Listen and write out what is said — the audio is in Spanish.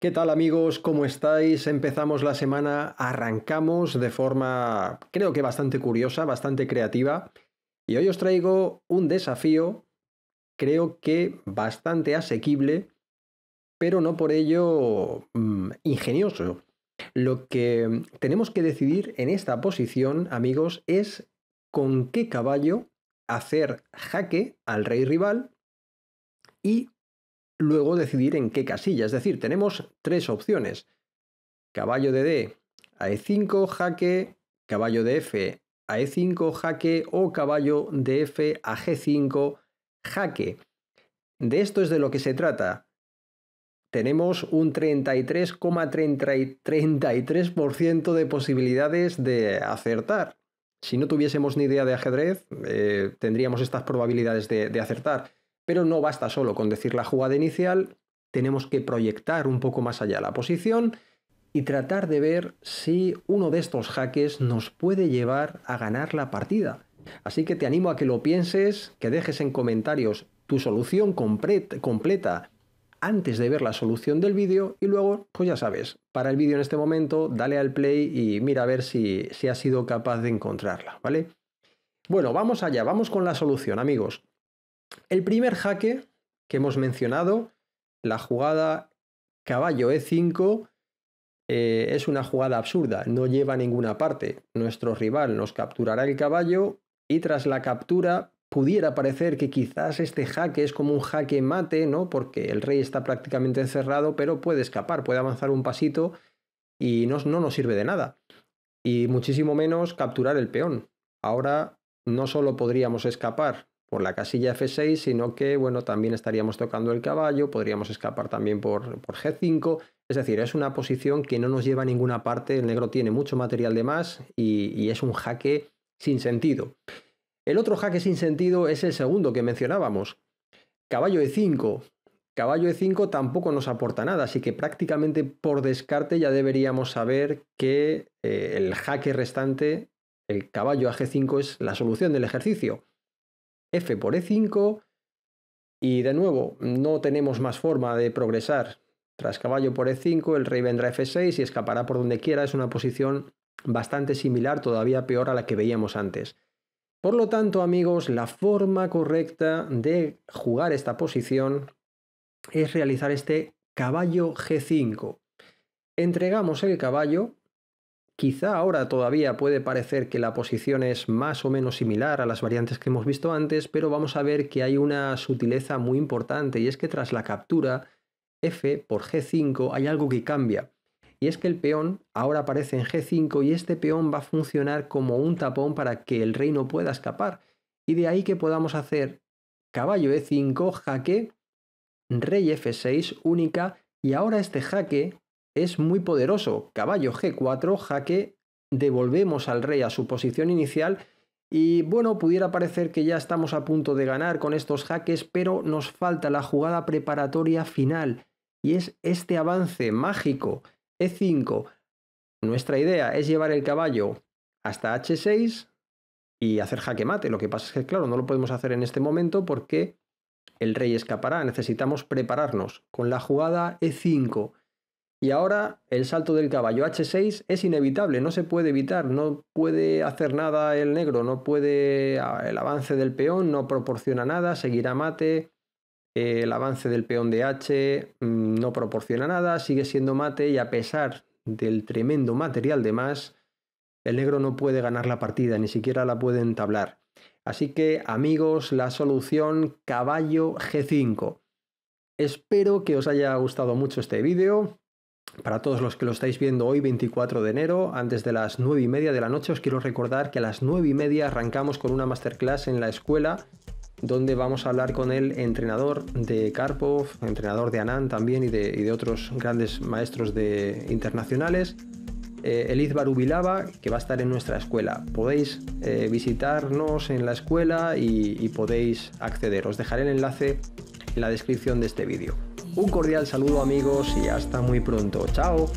¿Qué tal amigos? ¿Cómo estáis? Empezamos la semana, arrancamos de forma creo que bastante curiosa, bastante creativa. Y hoy os traigo un desafío, creo que bastante asequible, pero no por ello mm, ingenioso. Lo que tenemos que decidir en esta posición, amigos, es con qué caballo hacer jaque al rey rival y luego decidir en qué casilla. Es decir, tenemos tres opciones. Caballo de D a E5, jaque, caballo de F a E5, jaque o caballo de F a G5, jaque. De esto es de lo que se trata. Tenemos un 33,33% de posibilidades de acertar. Si no tuviésemos ni idea de ajedrez, eh, tendríamos estas probabilidades de acertar. Pero no basta solo con decir la jugada inicial, tenemos que proyectar un poco más allá la posición y tratar de ver si uno de estos jaques nos puede llevar a ganar la partida. Así que te animo a que lo pienses, que dejes en comentarios tu solución completa antes de ver la solución del vídeo y luego, pues ya sabes, para el vídeo en este momento, dale al play y mira a ver si, si has sido capaz de encontrarla, ¿vale? Bueno, vamos allá, vamos con la solución, amigos. El primer jaque que hemos mencionado, la jugada caballo E5, eh, es una jugada absurda, no lleva a ninguna parte. Nuestro rival nos capturará el caballo y tras la captura pudiera parecer que quizás este jaque es como un jaque mate, ¿no? Porque el rey está prácticamente encerrado, pero puede escapar, puede avanzar un pasito y no, no nos sirve de nada. Y muchísimo menos capturar el peón. Ahora no solo podríamos escapar, por la casilla F6, sino que bueno, también estaríamos tocando el caballo, podríamos escapar también por, G5. Es decir, es una posición que no nos lleva a ninguna parte, el negro tiene mucho material de más y, es un jaque sin sentido. El otro jaque sin sentido es el segundo que mencionábamos. Caballo E5. Caballo E5 tampoco nos aporta nada, así que prácticamente por descarte ya deberíamos saber que eh, el jaque restante, el caballo a G5, es la solución del ejercicio. F por E5. Y de nuevo, no tenemos más forma de progresar. Tras caballo por E5, el rey vendrá F6 y escapará por donde quiera. Es una posición bastante similar, todavía peor a la que veíamos antes. Por lo tanto, amigos, la forma correcta de jugar esta posición es realizar este caballo G5. Entregamos el caballo Quizá ahora todavía puede parecer que la posición es más o menos similar a las variantes que hemos visto antes, pero vamos a ver que hay una sutileza muy importante y es que tras la captura F por G5 hay algo que cambia. Y es que el peón ahora aparece en G5 y este peón va a funcionar como un tapón para que el rey no pueda escapar. Y de ahí que podamos hacer caballo E5, jaque, rey F6, única, y ahora este jaque es muy poderoso. Caballo G4, jaque, devolvemos al rey a su posición inicial y bueno, pudiera parecer que ya estamos a punto de ganar con estos jaques, pero nos falta la jugada preparatoria final y es este avance mágico E5. Nuestra idea es llevar el caballo hasta H6 y hacer jaque mate. Lo que pasa es que, claro, no lo podemos hacer en este momento porque el rey escapará. Necesitamos prepararnos con la jugada E5. Y ahora el salto del caballo H6 es inevitable, no se puede evitar, no puede hacer nada el negro, no puede ah, el avance del peón, no proporciona nada, seguirá mate, eh, el avance del peón de H mm, no proporciona nada, sigue siendo mate y a pesar del tremendo material de más, el negro no puede ganar la partida, ni siquiera la puede entablar. Así que amigos, la solución caballo G5. Espero que os haya gustado mucho este vídeo. Para todos los que lo estáis viendo hoy, 24 de enero, antes de las 9 y media de la noche, os quiero recordar que a las 9 y media arrancamos con una masterclass en la escuela donde vamos a hablar con el entrenador de Karpov, entrenador de Anand también y de, otros grandes maestros de, internacionales, eh, Eliz Barubilaba, que va a estar en nuestra escuela. Podéis eh, visitarnos en la escuela y podéis acceder. Os dejaré el enlace en la descripción de este vídeo. Un cordial saludo amigos y hasta muy pronto. Chao.